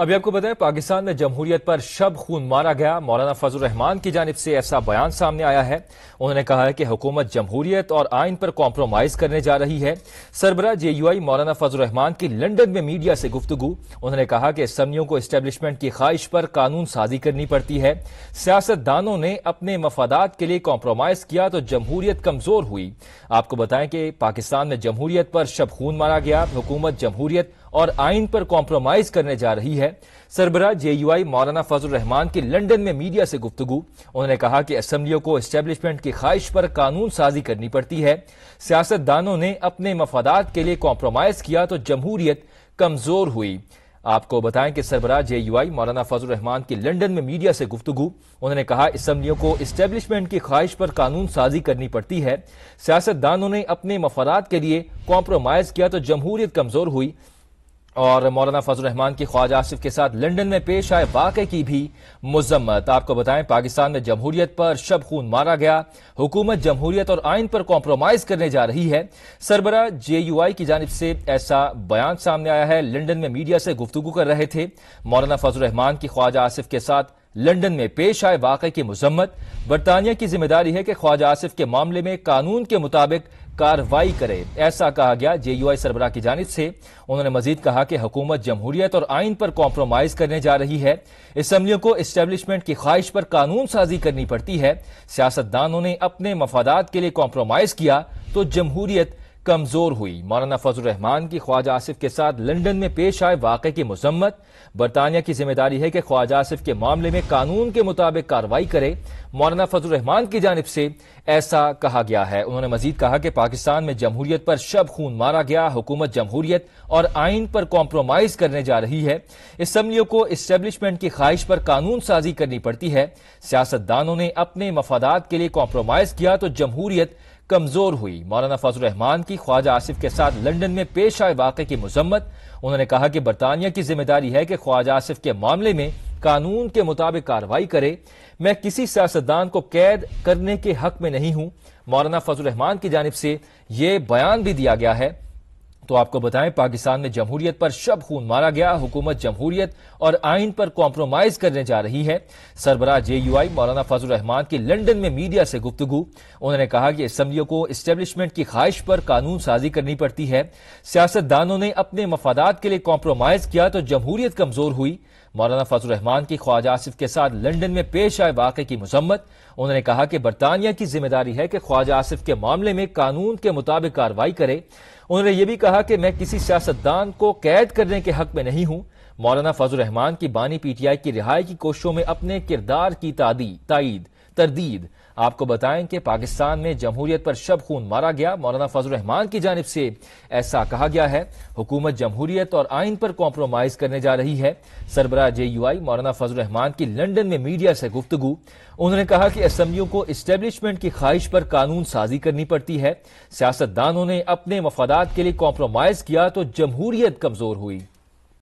अभी आपको बताएं पाकिस्तान में जमहूरियत पर शब खून मारा गया मौलाना फजल रहमान की जानब से ऐसा बयान सामने आया है उन्होंने कहा है कि हुकूमत जमहूरियत और आइन पर कॉम्प्रोमाइज करने जा रही है सरबरा जे यू आई मौलाना फजल रहमान की लंदन में मीडिया से गुफ्तगु उन्होंने कहा कि इसम्बलियों को इस्टेब्लिशमेंट की ख्वाहिश पर कानून साजी करनी पड़ती है सियासतदानों ने अपने मफादात के लिए कॉम्प्रोमाइज किया तो जमहूरियत कमजोर हुई आपको बताएं कि पाकिस्तान में जमहूरियत पर शब खून मारा गया हुकूमत जमहूरियत और आइन पर कॉम्प्रोमाइज करने जा रही है सरबरा जेयूआई मौलाना फजल रहमान की लंदन में मीडिया से गुफ्तगु उन्होंने कहा कि असम्बलियों को इस्टेब्लिशमेंट की ख्वाहिश पर कानून साजी करनी पड़ती है सियासतदानों ने अपने मफादात के लिए कॉम्प्रोमाइज किया तो जमहूरियत कमजोर हुई आपको बताएं कि सरबराह जे यू आई मौलाना फजल रहमान की लंदन में मीडिया से गुफ्तगु उन्होंने कहा असम्बलियों को इस्टेब्लिशमेंट की ख्वाहिश पर कानून साजी करनी पड़ती है सियासतदानों ने अपने मफादात के लिए कॉम्प्रोमाइज किया तो जमहूरियत कमजोर हुई और मौलाना फजल रहमान की ख्वाजा आसिफ के साथ लंदन में पेश आए वाकई की भी मजम्मत आपको बताएं पाकिस्तान में जमहूरियत पर शब खून मारा गया हुकूमत जमहूरियत और आइन पर कॉम्प्रोमाइज करने जा रही है सरबरा जे यू आई की जानब से ऐसा बयान सामने आया है लंदन में मीडिया से गुफ्तू कर रहे थे मौलाना फजल रहमान की ख्वाजा आसिफ के साथ लंदन में पेश आए वाकई की मजम्मत बरतानिया की जिम्मेदारी है कि ख्वाजा आसिफ के मामले में कानून के मुताबिक कार्रवाई करे ऐसा कहा गया जेयूआई सरबराह की जानब से उन्होंने मजीद कहा कि हुकूमत जमहूरियत और आइन पर कॉम्प्रोमाइज करने जा रही है इसम्बलियों को इस्टेब्लिशमेंट की ख्वाहिश पर कानून साजी करनी पड़ती है सियासतदानों ने अपने मफादात के लिए कॉम्प्रोमाइज किया तो जमहूरियत कमजोर हुई मौलाना फजल रहमान की ख्वाजा आसिफ के साथ लंदन में पेश आए वाकई की मजम्मत बरतानिया की जिम्मेदारी है कि ख्वाजा आसिफ के मामले में कानून के मुताबिक कार्रवाई करे मौलाना फजल रहमान की जानब से ऐसा कहा गया है उन्होंने मजीद कहा कि पाकिस्तान में जमहूरियत पर शब खून मारा गया हुकूमत जमहूरियत और आइन पर कॉम्प्रोमाइज करने जा रही है इसम्बलियों को इस्टेब्लिशमेंट की ख्वाहिश पर कानून साजी करनी पड़ती है सियासतदानों ने अपने मफादात के लिए कॉम्प्रोमाइज किया तो जमहूरियत कमजोर हुई मौलाना फजल रहमान की ख्वाजा आसिफ के साथ लंदन में पेश आए वाक की मजम्मत उन्होंने कहा कि बरतानिया की जिम्मेदारी है कि ख्वाजा आसिफ के मामले में कानून के मुताबिक कार्रवाई करे मैं किसी सियासतदान को कैद करने के हक में नहीं हूं मौलाना फजल रहमान की जानब से यह बयान भी दिया गया है तो आपको बताएं पाकिस्तान में जमहूरियत पर शब खून मारा गया हुकूमत जमहूरियत और आइन पर कॉम्प्रोमाइज करने जा रही है सरबराह जे यू आई मौलाना फजल रहमान की लंदन में मीडिया से गुप्तगु उन्होंने कहा कि असम्बलियों को इस्टेब्लिशमेंट की ख्वाहिश पर कानून साजी करनी पड़ती है सियासतदानों ने अपने मफादात के लिए कॉम्प्रोमाइज किया तो जमहूरियत कमजोर हुई मौलाना फजल रहमान की ख्वाजा आसिफ के साथ लंदन में पेश आए वाक़े की मजम्मत उन्होंने कहा कि बरतानिया की जिम्मेदारी है कि ख्वाजा आसिफ के मामले में कानून के मुताबिक कार्रवाई करे उन्होंने यह भी कहा कि मैं किसी सियासतदान को कैद करने के हक में नहीं हूं मौलाना फजल रहमान की बानी पीटीआई की रिहाई की कोशिशों में अपने किरदार की तादी ताइद तरदीद आपको बताएं कि पाकिस्तान में जमहूरियत पर शब खून मारा गया मौलाना फजल रहमान की जानब से ऐसा कहा गया है हुकूमत जमहूरियत और आइन पर कॉम्प्रोमाइज करने जा रही है सरबरा जे यू आई मौलाना फजल रहमान की लंडन में मीडिया से गुफ्तगु उन्होंने कहा कि असम्बलियों को इस्टेब्लिशमेंट की ख्वाहिश पर कानून साजी करनी पड़ती है सियासतदानों ने अपने मफादात के लिए कॉम्प्रोमाइज किया तो जमहूरियत कमजोर हुई